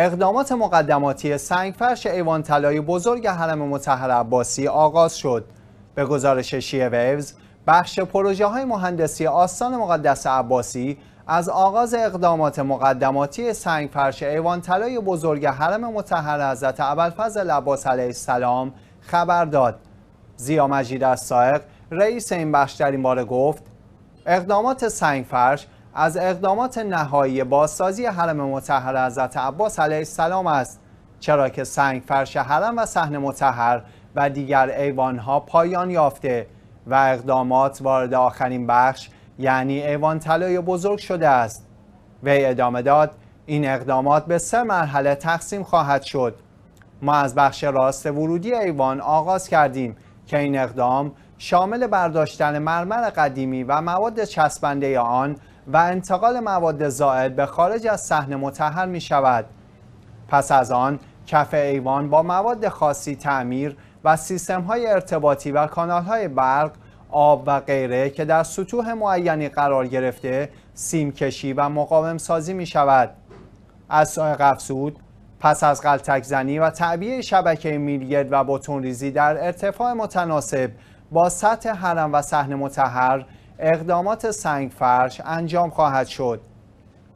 اقدامات مقدماتی سنگفرش ایوان طلای بزرگ حرم مطهر عباسی آغاز شد. به گزارش شیعه ویوز، بخش پروژه های مهندسی آستان مقدس عباسی از آغاز اقدامات مقدماتی سنگفرش ایوان طلای بزرگ حرم مطهر حضرت ابوالفضل عباس علیه السلام خبر داد. زیا مجید از سائق رئیس این بخش در این باره گفت اقدامات سنگفرش از اقدامات نهایی بازسازی حرم مطهر حضرت عباس علیه السلام است چرا که سنگ فرش حرم و صحن مطهر و دیگر ایوان ها پایان یافته و اقدامات وارد آخرین بخش یعنی ایوان طلای بزرگ شده است وی ادامه داد این اقدامات به سه مرحله تقسیم خواهد شد ما از بخش راست ورودی ایوان آغاز کردیم که این اقدام شامل برداشتن مرمر قدیمی و مواد چسبنده آن و انتقال مواد زائد به خارج از صحنه متحر می شود. پس از آن کف ایوان با مواد خاصی تعمیر و سیستم های ارتباطی و کانال های برق، آب و غیره که در سطوح معینی قرار گرفته سیم کشی و مقاوم سازی می شود. از سای افزود پس از غلطک زنی و تعبیه شبکه میلگرد و بتون ریزی در ارتفاع متناسب با سطح حرم و صحن متحر اقدامات فرش انجام خواهد شد.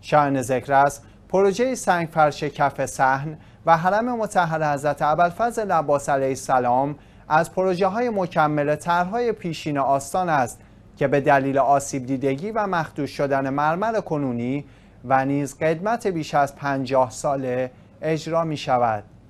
شاین ذکر است پروژه فرش کف صحن و حرم متحر حضرت ابوالفضل عباس علیه السلام از پروژه های مکمل طرحهای پیشین آستان است که به دلیل آسیب دیدگی و مخدوش شدن مرمر کنونی و نیز قدمت بیش از پنجاه ساله اجرا می شود.